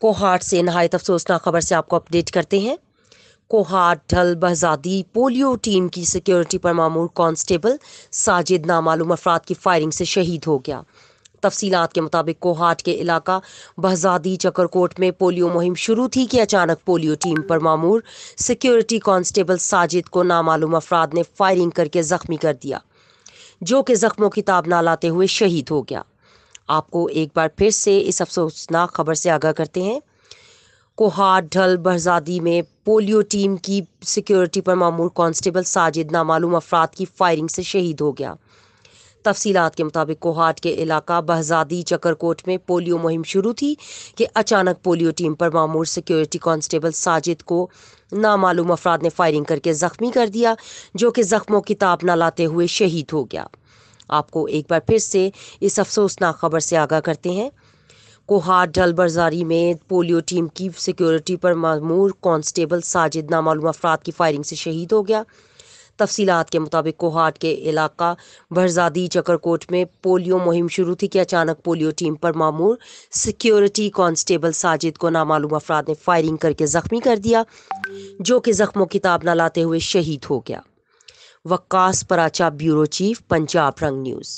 कोहाट से नहायत अफसोसनाक खबर से आपको अपडेट करते हैं कोहाट ढल बहजादी पोलियो टीम की सिक्योरिटी पर मामूर कांस्टेबल साजिद नामालूम अफराद की फायरिंग से शहीद हो गया तफसीलात के मुताबिक कोहाट के इलाका बहजादी चक्करकोट में पोलियो मुहिम शुरू थी कि अचानक पोलियो टीम पर मामूर सिक्योरिटी कांस्टेबल साजिद को नामालूम अफराद ने फायरिंग करके जख्मी कर दिया जो कि जख्मों की ताब ना लाते हुए शहीद हो गया आपको एक बार फिर से इस अफसोसनाक खबर से आगाह करते हैं कोहाट ढल बहजादी में पोलियो टीम की सिक्योरिटी पर मामूर कांस्टेबल साजिद नामालूम अफराद की फायरिंग से शहीद हो गया तफसीलात के मुताबिक कोहाट के इलाका बहजादी चक्करकोट में पोलियो मुहिम शुरू थी कि अचानक पोलियो टीम पर मामूर सिक्योरिटी कांस्टेबल साजिद को नामालूम अफराद ने फायरिंग करके ज़ख्मी कर दिया जो कि ज़ख्मों की ताप न लाते हुए शहीद हो गया आपको एक बार फिर से इस अफसोसनाक खबर से आगाह करते हैं कोहार डलबरजारी में पोलियो टीम की सिक्योरिटी पर मामूर कांस्टेबल साजिद नामालूम अफराद की फायरिंग से शहीद हो गया तफसीलात के मुताबिक कोहाट के इलाका भरजादी चकरकोट में पोलियो मुहिम शुरू थी कि अचानक पोलियो टीम पर मामूर सिक्योरिटी कांस्टेबल साजिद को नामालूम अफराद ने फायरिंग करके ज़ख्मी कर दिया जो कि ज़ख्मों की ताब न लाते हुए शहीद हो गया वक्कास पराचा ब्यूरो चीफ पंजाब रंग न्यूज़